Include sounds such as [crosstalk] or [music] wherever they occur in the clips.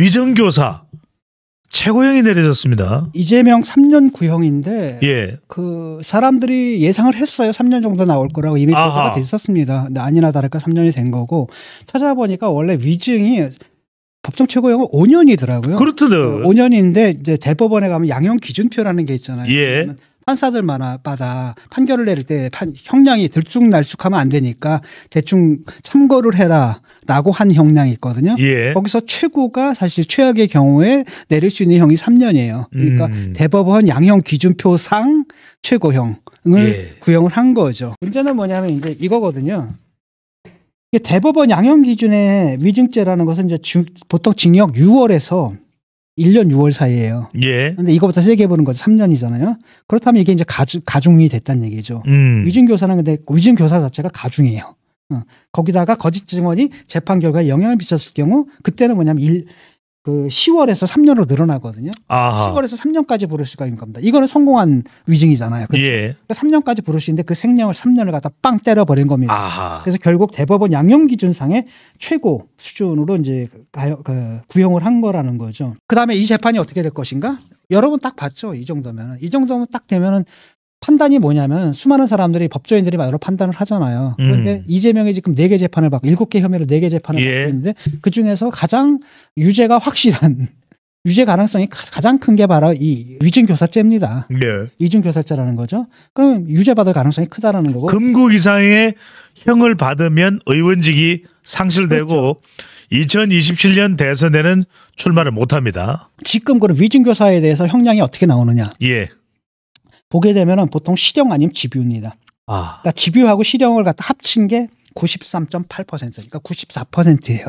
위정교사 최고형이 내려졌습니다. 이재명 3년 구형인데 예. 그 사람들이 예상을 했어요. 3년 정도 나올 거라고 이미 보도가 돼 있었습니다. 근데 아니나 다를까 3년이 된 거고 찾아보니까 원래 위증이 법정 최고형은 5년이더라고요. 그렇더라고요. 5년인데 어, 이제 대법원에 가면 양형 기준표라는 게 있잖아요. 예. 판사들마다 판결을 내릴 때 판, 형량이 들쭉날쭉하면 안 되니까 대충 참고를 해라. 라고 한 형량이 있거든요. 예. 거기서 최고가 사실 최악의 경우에 내릴 수 있는 형이 3년이에요. 그러니까 음. 대법원 양형 기준표상 최고형을 예. 구형을 한 거죠. 문제는 뭐냐면 이제 이거거든요. 대법원 양형 기준의 위증죄라는 것은 이제 주, 보통 징역 6월에서 1년 6월 사이에요. 예. 근데 이거보다 세게 보는 거죠. 3년이잖아요. 그렇다면 이게 이제 가중, 가중이 됐다는 얘기죠. 음. 위증교사는 근데 위증교사 자체가 가중이에요. 어, 거기다가 거짓 증언이 재판 결과에 영향을 미쳤을 경우 그때는 뭐냐면 일, 그 10월에서 3년으로 늘어나거든요. 아하. 10월에서 3년까지 부를 수가 있는 겁니다. 이거는 성공한 위증이잖아요. 그렇죠? 예. 3년까지 부를 수 있는데 그 생명을 3년을 갖다 빵 때려버린 겁니다. 아하. 그래서 결국 대법원 양형 기준상의 최고 수준으로 이제 가요, 그 구형을 한 거라는 거죠. 그 다음에 이 재판이 어떻게 될 것인가? 여러분 딱 봤죠. 이 정도면 이 정도면 딱 되면은 판단이 뭐냐면 수많은 사람들이 법조인들이 여러 판단을 하잖아요. 그런데 음. 이재명이 지금 네 개 재판을 받고 일곱 개 혐의로 네 개 재판을 예. 받고 있는데 그 중에서 가장 유죄가 확실한 [laughs] 유죄 가능성이 가장 큰 게 바로 이 위증교사죄입니다. 예. 위증교사죄라는 거죠. 그럼 유죄받을 가능성이 크다라는 거고. 금국 이상의 형을 받으면 의원직이 상실되고 그렇죠. 2027년 대선에는 출마를 못합니다. 지금 그런 위증교사에 대해서 형량이 어떻게 나오느냐. 예. 보게 되면은 보통 실형 아니면 집유입니다. 아. 그러니까 집유하고 실형을 갖다 합친 게 93.8%니까 그러니까 94%예요.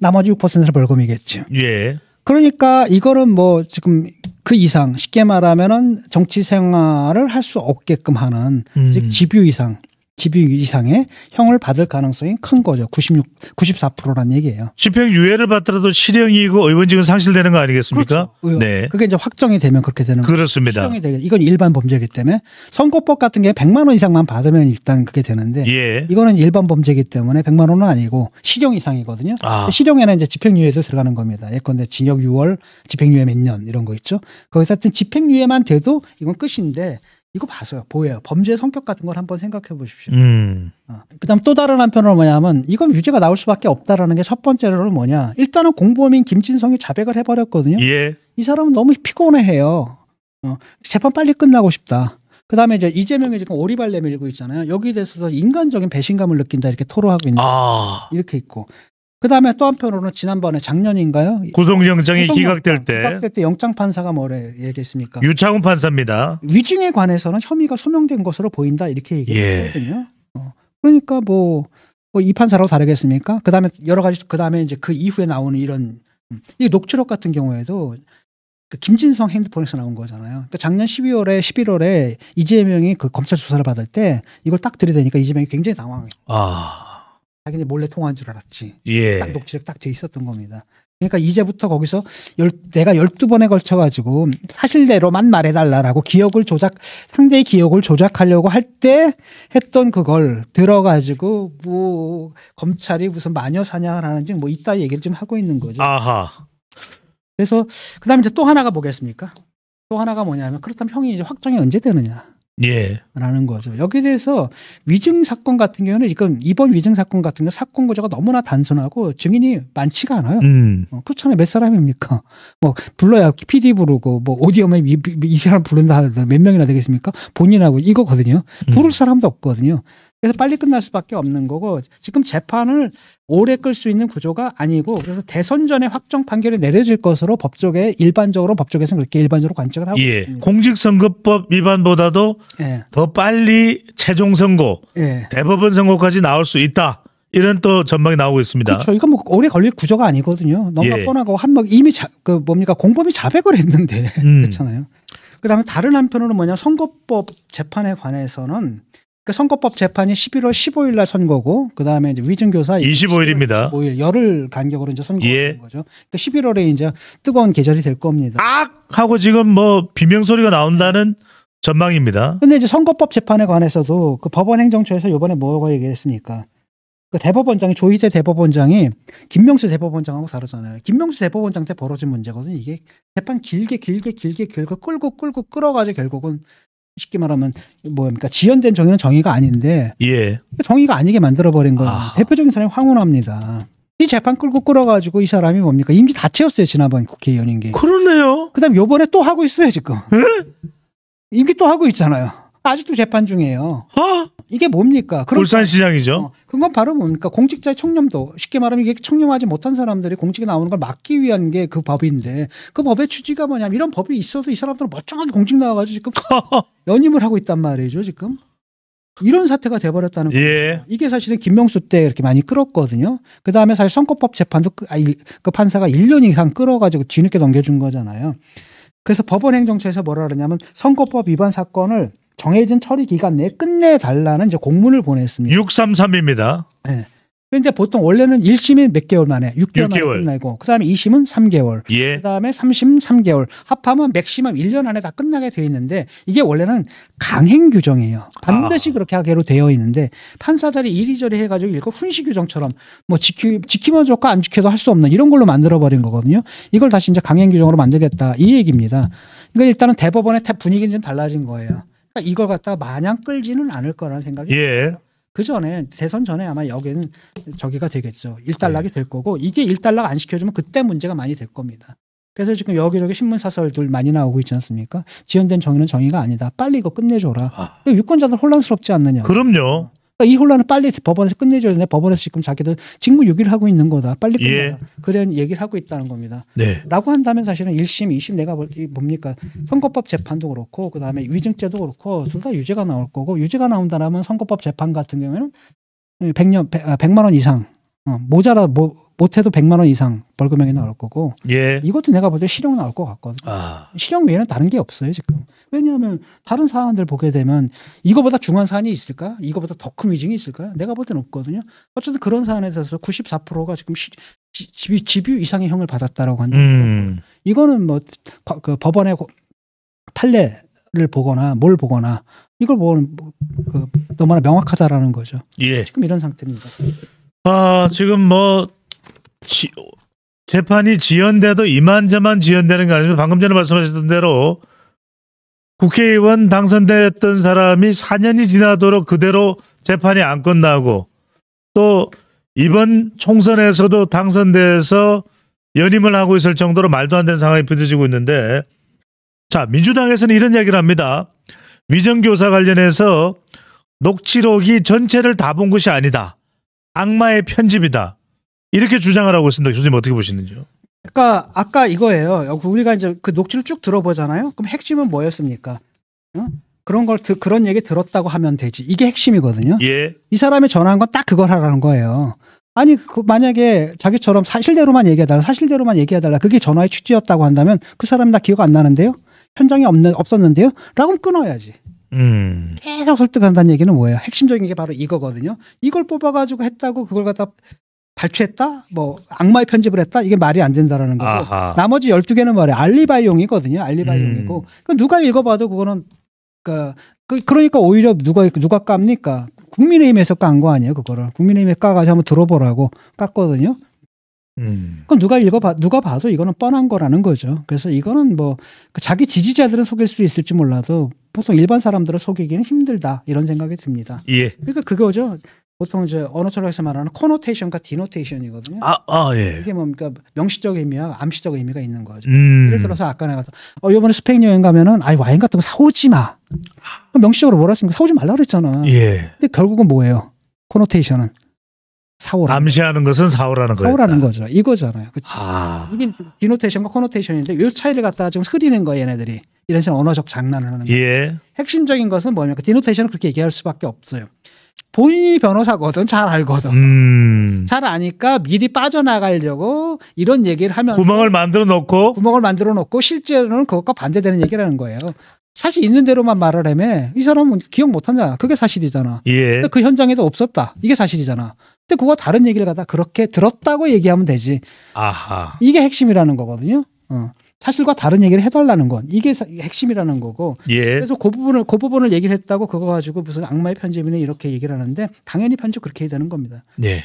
나머지 6%는 벌금이겠죠. 예. 그러니까 이거는 뭐 지금 그 이상 쉽게 말하면은 정치 생활을 할 수 없게끔 하는 음. 즉 집유 이상 집행 이상의 형을 받을 가능성이 큰 거죠. 96, 94%란 얘기예요. 집행 유예를 받더라도 실형이고 의원직은 상실되는 거 아니겠습니까? 그렇죠. 네. 그게 이제 확정이 되면 그렇게 되는 거죠. 그렇습니다. 확정이 되게 이건 일반 범죄이기 때문에 선거법 같은 게 100만 원 이상만 받으면 일단 그게 되는데 예. 이거는 일반 범죄이기 때문에 100만 원은 아니고 실형 이상이거든요. 아. 실형에는 이제 집행유예도 들어가는 겁니다. 예컨대 징역 6월, 집행유예 몇 년 이런 거 있죠. 거기서 하여튼 집행유예만 돼도 이건 끝인데 이거 봐서요. 보여요. 범죄의 성격 같은 걸 한번 생각해 보십시오. 음. 어. 그다음 또 다른 한편으로 뭐냐면 이건 유죄가 나올 수밖에 없다라는 게 첫 번째로는 뭐냐. 일단은 공범인 김진성이 자백을 해버렸거든요. 예. 이 사람은 너무 피곤해해요. 어. 재판 빨리 끝나고 싶다. 그다음에 이제 이재명이 지금 오리발 내밀고 있잖아요. 여기에 대해서도 인간적인 배신감을 느낀다 이렇게 토로하고 있는 아. 이렇게 있고 그다음에 또 한편으로는 지난번에 작년인가요? 구속영장이 기각될 때 기각될 때 영장 판사가 뭐래 얘기했습니까? 유창훈 판사입니다. 위증에 관해서는 혐의가 소명된 것으로 보인다 이렇게 얘기했거든요. 예. 어, 그러니까 뭐, 뭐이 판사라고 다르겠습니까? 그다음에 여러 가지 그다음에 이제 그 이후에 나오는 이런 음, 이 녹취록 같은 경우에도 그 김진성 핸드폰에서 나온 거잖아요. 그러니까 작년 12월에 11월에 이재명이 그 검찰 조사를 받을 때 이걸 딱 들이대니까 이재명이 굉장히 당황해요 아. 자기네 몰래 통화한 줄 알았지. 예. 딱 녹취록 딱돼 있었던 겁니다. 그러니까 이제부터 거기서 열, 내가 열두 번에 걸쳐 가지고 사실대로만 말해달라라고 기억을 조작 상대의 기억을 조작하려고 할 때 했던 그걸 들어가지고 뭐 검찰이 무슨 마녀 사냥을 하는지 뭐 이따 얘기를 좀 하고 있는 거죠. 아하. 그래서 그다음에 이제 또 하나가 뭐겠습니까? 또 하나가 뭐냐면 그렇다면 형이 이제 확정이 언제 되느냐? 예. 라는 거죠. 여기에 대해서 위증 사건 같은 경우는 지금 이번 위증 사건 같은 경우 사건 구조가 너무나 단순하고 증인이 많지가 않아요. 음. 어, 그렇잖아요. 몇 사람입니까? 뭐 불러야 PD 부르고 뭐 오디오맨 이, 이 사람 부른다 하면 몇 명이나 되겠습니까? 본인하고 이거거든요. 음. 부를 음. 사람도 없거든요. 그래서 빨리 끝날 수밖에 없는 거고 지금 재판을 오래 끌 수 있는 구조가 아니고 그래서 대선 전에 확정 판결이 내려질 것으로 법조계 일반적으로 법조계에서는 그렇게 일반적으로 관측을 하고 예. 있습니다. 공직선거법 위반보다도 예. 더 빨리 최종 선고 예. 대법원 선고까지 나올 수 있다. 이런 또 전망이 나오고 있습니다. 그렇죠. 이건 뭐 오래 걸릴 구조가 아니거든요. 너무 예. 뻔하고 한 번 이미 자, 그 뭡니까 공범이 자백을 했는데 음. 그렇잖아요. 그다음에 다른 한편으로 뭐냐 선거법 재판에 관해서는 그 선거법 재판이 11월 15일 날 선거고 그다음에 이제 위증 교사 25일입니다. 5일 열흘 간격으로 이제 선거가 예. 된 거죠. 그 그러니까 11월에 이제 뜨거운 계절이 될 겁니다. 악 하고 지금 뭐 비명 소리가 나온다는 전망입니다. 근데 이제 선거법 재판에 관해서도 그 법원 행정처에서 요번에 뭐가 얘기했습니까? 그 대법원장이 조희재 대법원장이 김명수 대법원장하고 다르잖아요. 김명수 대법원장 때 벌어진 문제거든요. 이게 재판 길게 길게 길게 길게 끌고 끌고 끌어가지고 결국은 쉽게 말하면 뭐입니까 지연된 정의는 정의가 아닌데 예. 그러니까 정의가 아니게 만들어버린 거예요. 아. 대표적인 사람이 황운합니다. 이 재판 끌고 끌어가지고 이 사람이 뭡니까 임기 다 채웠어요 지난번 국회의원인 게. 그러네요. 그다음 요번에 또 하고 있어요 지금. 에? 예? 임기 또 하고 있잖아요. 아직도 재판 중이에요. 아? 이게 뭡니까? 그럼 울산시장이죠. 어, 그건 바로 뭡니까? 공직자의 청렴도 쉽게 말하면 이게 청렴하지 못한 사람들이 공직에 나오는 걸 막기 위한 게 그 법인데 그 법의 취지가 뭐냐면 이런 법이 있어도 이 사람들은 멀쩡하게 공직 나와가지고 지금 [laughs] 연임을 하고 있단 말이죠 지금. 이런 사태가 돼버렸다는 거예요. 이게 사실은 김명수 때 이렇게 많이 끌었거든요. 그 다음에 사실 선거법 재판도 그, 아, 일, 그 판사가 1년 이상 끌어가지고 뒤늦게 넘겨준 거잖아요. 그래서 법원 행정처에서 뭐라 그러냐면 선거법 위반 사건을 정해진 처리 기간 내에 끝내달라는 이제 공문을 보냈습니다. 633입니다. 네. 그데 보통 원래는 1심이 몇 개월 만에 6개월, 6개월. 만에 끝나고 그다음에 2심은 3개월, 예. 그다음에 3심 3개월, 합하면 맥시멈 1년 안에 다 끝나게 되어 있는데 이게 원래는 강행 규정이에요. 반드시 아. 그렇게 하기로 되어 있는데 판사들이 이리저리 해가지고 일거 훈시 규정처럼 뭐 지키, 지키면 좋고 안 지켜도 할 수 없는 이런 걸로 만들어 버린 거거든요. 이걸 다시 이제 강행 규정으로 만들겠다 이 얘기입니다. 그러니까 일단은 대법원의 분위기는 좀 달라진 거예요. 그러니까 이걸 갖다 가 마냥 끌지는 않을 거라는 생각이 예. 그 전에 대선 전에 아마 여기는 저기가 되겠죠. 일단락이될 네. 거고 이게 일단락안 시켜주면 그때 문제가 많이 될 겁니다. 그래서 지금 여기저기 신문 사설들 많이 나오고 있지 않습니까? 지연된 정의는 정의가 아니다. 빨리 이거 끝내줘라. 아. 유권자들 혼란스럽지 않느냐. 그럼요. 그러니까 이 혼란을 빨리 법원에서 끝내줘야 되는데 법원에서 지금 자기들 직무유기를 하고 있는 거다. 빨리 예. 끝내라. 예. 그런 얘기를 하고 있다는 겁니다. 네. 라고 한다면 사실은 1심, 2심 내가 뭡니까 선거법 재판도 그렇고 그다음에 위증죄도 그렇고 둘 다 유죄가 나올 거고 유죄가 나온다라면 선거법 재판 같은 경우에는 100년 100만 아, 원 이상 어, 모자라 뭐, 못해도 100만 원 이상 벌금형이 나올 거고 예. 이것도 내가 볼 때 실형 나올 것 같거든요. 아. 실형 외에는 다른 게 없어요 지금. 왜냐하면 다른 사안들 보게 되면 이거보다 중한 사안이 있을까? 이거보다 더 큰 위증이 있을까요? 내가 볼 때는 없거든요. 어쨌든 그런 사안에 대해서 94%가 지금 시, 지, 집유, 집유 이상의 형을 받았다라고 한다. 음. 이거는 뭐 그 법원의 판례를 보거나 뭘 보거나 이걸 보면 뭐, 그, 너무나 명확하다라는 거죠. 예. 지금 이런 상태입니다. 아 지금 뭐 지, 재판이 지연돼도 이만저만 지연되는 거 아니면 방금 전에 말씀하셨던 대로 국회의원 당선됐던 사람이 4년이 지나도록 그대로 재판이 안 끝나고 또 이번 총선에서도 당선돼서 연임을 하고 있을 정도로 말도 안 되는 상황이 부딪히고 있는데 자 민주당에서는 이런 이야기를 합니다. 위정교사 관련해서 녹취록이 전체를 다 본 것이 아니다. 악마의 편집이다. 이렇게 주장을 하고 있습니다. 교수님 어떻게 보시는지요? 그러니까 아까 이거예요. 우리가 이제 그 녹취를 쭉 들어보잖아요. 그럼 핵심은 뭐였습니까? 응? 어? 그런 걸 그런 얘기 들었다고 하면 되지. 이게 핵심이거든요. 예. 이 사람이 전한 화건딱 그걸 하라는 거예요. 아니 그 만약에 자기처럼 사실대로만 얘기해달라 사실대로만 얘기해달라 그게 전화의 취지였다고 한다면 그 사람 이나 기억 안 나는데요 현장에 없는 없었는데요 라고 끊어야지 음. 계속 설득한다는 얘기는 뭐예요? 핵심적인 게 바로 이거거든요. 이걸 뽑아가지고 했다고 그걸 갖다 발췌했다? 뭐 악마의 편집을 했다? 이게 말이 안 된다라는 거고 아하. 나머지 열두 개는 말이에 알리바이용이거든요. 알리바이용이고 음. 그 누가 읽어봐도 그거는 그러니까, 그러니까 오히려 누가 누가 깝니까? 국민의힘에서 깐 거 아니에요, 그거를. 국민의힘에 까가지고 한번 들어보라고 깠거든요. 음. 그럼 누가 읽어봐 누가 봐도 이거는 뻔한 거라는 거죠. 그래서 이거는 뭐 그 자기 지지자들은 속일 수 있을지 몰라도 보통 일반 사람들을 속이기는 힘들다 이런 생각이 듭니다. 예. 그러니까 그거죠. 보통 이제 언어 철학에서 말하는 코노테이션과 디노테이션이거든요. 아, 아 예. 이게 뭡니까 뭐 그러니까 명시적 의미와 암시적 의미가 있는 거죠. 음. 예를 들어서 아까 내가 어요번에 스페인 여행 가면은 아이 와인 같은 거 사오지 마. 명시적으로 뭐라 했습니까? 사오지 말라 그랬잖아. 예. 근데 결국은 뭐예요? 코노테이션은 사월 암시하는 것은 사월하는 거예요. 사월하는 거죠. 이거잖아요. 그치? 아. 이게 디노테이션과 코노테이션인데 이 차이를 갖다가 지금 흐리는 거예요, 얘네들이. 이런 식으로 언어적 장난을 하는 거예요. 예. 핵심적인 것은 뭐냐면 그 디노테이션은 그렇게 얘기할 수밖에 없어요. 본인이 변호사거든 잘 알거든 음. 잘 아니까 미리 빠져나가려고 이런 얘기를 하면 구멍을 만들어 놓고 구멍을 만들어 놓고 실제로는 그것과 반대되는 얘기라는 거예요 사실 있는 대로만 말을 하며 이 사람은 기억 못한다 그게 사실이잖아 예. 그 현장에도 없었다 이게 사실이잖아 근데 그거 다른 얘기를 갖다 그렇게 들었다고 얘기하면 되지. 아하. 이게 핵심이라는 거거든요. 어. 사실과 다른 얘기를 해달라는 건 이게 핵심이라는 거고 예. 그래서 그 부분을 그 부분을 얘기를 했다고 그거 가지고 무슨 악마의 편집이네 이렇게 얘기를 하는데 당연히 편집 그렇게 해야 되는 겁니다. 예. 네.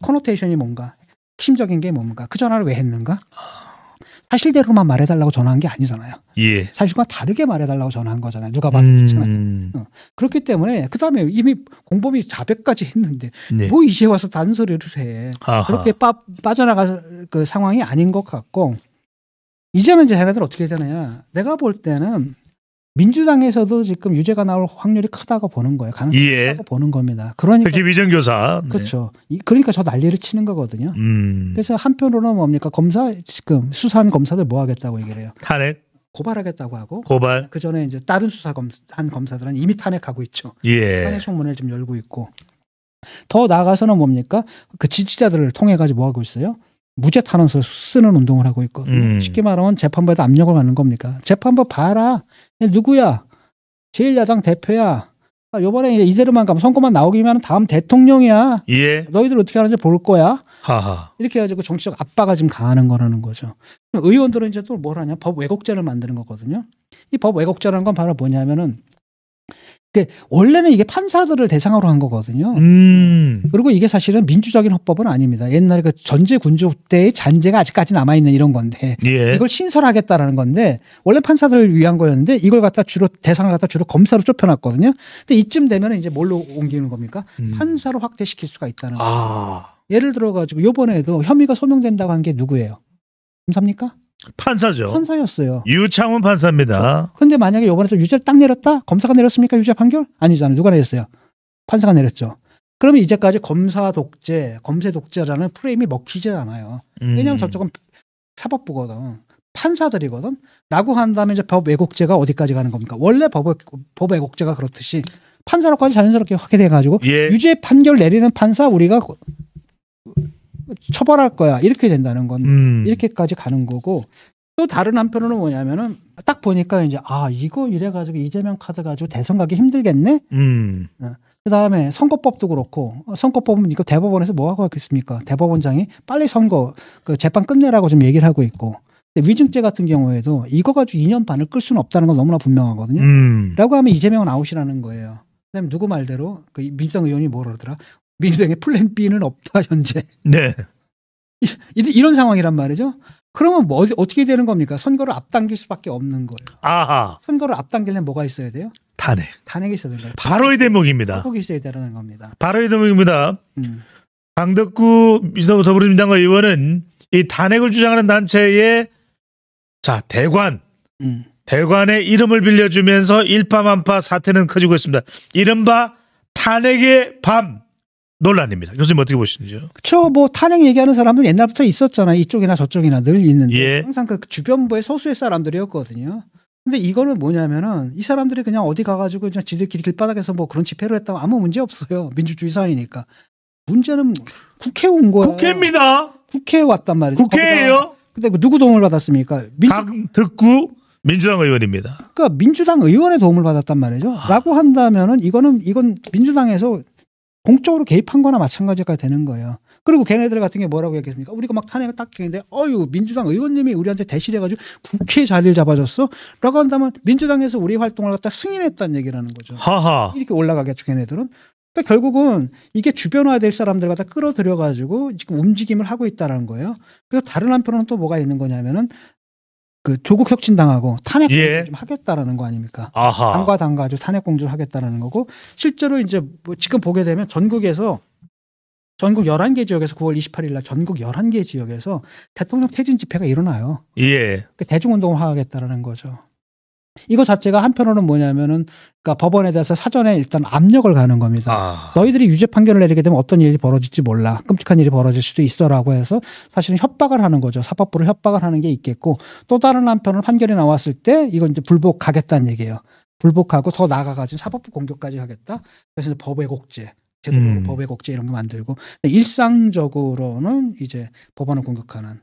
커노테이션이 그 뭔가 핵심적인 게 뭔가 그 전화를 왜 했는가? 아. 사실대로만 말해달라고 전화한 게 아니잖아요. 예. 사실과 다르게 말해달라고 전화한 거잖아요. 누가 봐도 음. 그렇잖아요. 어. 그렇기 때문에 그 다음에 이미 공범이 자백까지 했는데 네. 뭐 이제 와서 단소리를 해. 아하. 그렇게 빠, 빠져나갈 그 상황이 아닌 것 같고 이제는 이제 자네들 어떻게 되느냐. 내가 볼 때는 민주당에서도 지금 유죄가 나올 확률이 크다고 보는 거예요. 가능성이 예. 크다고 보는 겁니다. 그러니까 특히 위정교사 네. 그렇죠. 그러니까 저 난리를 치는 거거든요. 음. 그래서 한편으로는 뭡니까 검사 지금 수사한 검사들 뭐 하겠다고 얘기를 해요. 탄핵 고발하겠다고 하고 고발 그 전에 이제 다른 수사 검한 검사들은 이미 탄핵하고 있죠. 예. 탄핵 청문을 지금 열고 있고 더 나아가서는 뭡니까 그 지지자들을 통해 가지고 뭐 하고 있어요? 무죄 탄원서 쓰는 운동을 하고 있거든요. 음. 쉽게 말하면 재판부에 압력을 받는 겁니까? 재판부 봐라. 누구야? 제일야당 대표야. 아, 요번에 이대로만 가면 선거만 나오기만 하면 다음 대통령이야. 예. 너희들 어떻게 하는지 볼 거야. 하하. 이렇게 해가지고 정치적 압박을 지금 강하는 거라는 거죠. 의원들은 이제 또 뭘 하냐? 법 왜곡죄를 만드는 거거든요. 이 법 왜곡죄라는 건 바로 뭐냐면은 그러니까 원래는 이게 판사들을 대상으로 한 거거든요. 음. 그리고 이게 사실은 민주적인 헌법은 아닙니다. 옛날에 그 전제 군주 때의 잔재가 아직까지 남아 있는 이런 건데 예. 이걸 신설하겠다라는 건데 원래 판사들을 위한 거였는데 이걸 갖다 주로 대상을 갖다 주로 검사로 좁혀놨거든요. 근데 이쯤 되면 이제 뭘로 옮기는 겁니까? 음. 판사로 확대시킬 수가 있다는 아. 거예요. 아. 예를 들어 가지고 요번에도 혐의가 소명된다고 한 게 누구예요? 검사입니까? 판사죠. 판사였어요. 유창훈 판사입니다. 근데 만약에 요번에서 유죄를 딱 내렸다? 검사가 내렸습니까? 유죄 판결? 아니잖아요. 누가 내렸어요? 판사가 내렸죠. 그러면 이제까지 검사 독재, 검세 독재라는 프레임이 먹히지 않아요. 음. 왜냐하면 저쪽은 사법부거든. 판사들이거든. 라고 한다면 이제 법 왜곡죄가 어디까지 가는 겁니까? 원래 법, 법 왜곡죄가 그렇듯이 판사로까지 자연스럽게 확게 돼가지고 예. 유죄 판결 내리는 판사 우리가 처벌할 거야 이렇게 된다는 건 음. 이렇게까지 가는 거고 또 다른 한편으로는 뭐냐면은 딱 보니까 이제 아 이거 이래 가지고 이재명 카드 가지고 대선 가기 힘들겠네. 음. 어. 그다음에 선거법도 그렇고 어, 선거법은 이거 대법원에서 뭐 하고 있겠습니까? 대법원장이 빨리 선거 그 재판 끝내라고 좀 얘기를 하고 있고 위증죄 같은 경우에도 이거 가지고 2년 반을 끌 수는 없다는 건 너무나 분명하거든요. 음. 라고 하면 이재명은 아웃이라는 거예요. 그다음에 누구 말대로 그 민주당 의원이 뭐라 그러더라? 민주당의 플랜 B는 없다 현재. 네. 이, 이런 상황이란 말이죠. 그러면 뭐 어떻게 되는 겁니까? 선거를 앞당길 수밖에 없는 거예요. 아하. 선거를 앞당길려 뭐가 있어야 돼요? 탄핵. 탄핵이 있어야 되는 거예요. 바로이 대목입니다. 바로이 있어야 되는 겁니다. 바로의 대목입니다. 음. 강덕구 더불어민주당 의원은 이 탄핵을 주장하는 단체의 자 대관 음. 대관의 이름을 빌려주면서 일파만파 사태는 커지고 있습니다. 이른바 탄핵의 밤 논란입니다. 요즘 어떻게 보시는지요? 그렇죠. 뭐 탄핵 얘기하는 사람은 옛날부터 있었잖아요. 이쪽이나 저쪽이나 늘 있는데 예. 항상 그 주변부의 소수의 사람들이었거든요. 근데 이거는 뭐냐면은 이 사람들이 그냥 어디 가가지고 그냥 지들끼리 길바닥에서 뭐 그런 집회를 했다고 아무 문제 없어요. 민주주의 사회니까. 문제는 국회 온 거예요. 국회입니다. 국회에 왔단 말이죠. 국회예요. 근데 그 누구 도움을 받았습니까? 민... 강득구 민주당 의원입니다. 그러니까 민주당 의원의 도움을 받았단 말이죠. 라고 한다면은 이거는 이건 민주당에서 공적으로 개입한 거나 마찬가지가 되는 거예요. 그리고 걔네들 같은 게 뭐라고 얘기했습니까? 우리가 막 탄핵을 딱 했는데, 어유 민주당 의원님이 우리한테 대실 해가지고 국회 자리를 잡아줬어? 라고 한다면 민주당에서 우리 활동을 갖다 승인했다는 얘기라는 거죠. 하하. 이렇게 올라가겠죠, 걔네들은. 그러니까 결국은 이게 주변화될 사람들 갖다 끌어들여가지고 지금 움직임을 하고 있다는 거예요. 그래서 다른 한편으로는 또 뭐가 있는 거냐면은 그 조국 혁신당하고 탄핵 예. 공좀 하겠다라는 거 아닙니까? 아하. 당과 당과 아주 탄핵 공조를 하겠다라는 거고 실제로 이제 뭐 지금 보게 되면 전국에서 전국 11개 지역에서 9월 28일 날 전국 11개 지역에서 대통령 퇴진 집회가 일어나요. 예. 그 대중운동을 하겠다라는 거죠. 이거 자체가 한편으로는 뭐냐면은 그러니까 법원에 대해서 사전에 일단 압력을 가는 겁니다. 아. 너희들이 유죄 판결을 내리게 되면 어떤 일이 벌어질지 몰라. 끔찍한 일이 벌어질 수도 있어라고 해서 사실은 협박을 하는 거죠. 사법부로 협박을 하는 게 있겠고 또 다른 한편으로 판결이 나왔을 때 이건 이제 불복하겠다는 얘기예요. 불복하고 더 나아가가지고 사법부 공격까지 하겠다. 그래서 이제 법의 곡제. 제도로 적으 음. 법의 곡제 이런 거 만들고 일상적으로는 이제 법원을 공격하는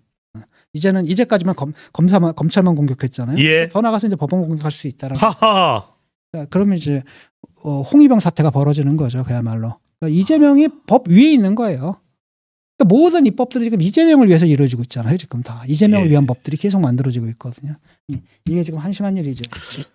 이제는 이제까지만 검, 검사만 검찰만 공격했잖아요. 예. 더 나가서 이제 법원 공격할 수 있다라는. 하하. 그러니까 그러면 이제 어, 홍위병 사태가 벌어지는 거죠. 그야말로 그러니까 이재명이 법 위에 있는 거예요. 그러니까 모든 입법들이 지금 이재명을 위해서 이루어지고 있잖아요. 지금 다 이재명을 예. 위한 법들이 계속 만들어지고 있거든요. 이게 지금 한심한 일이죠.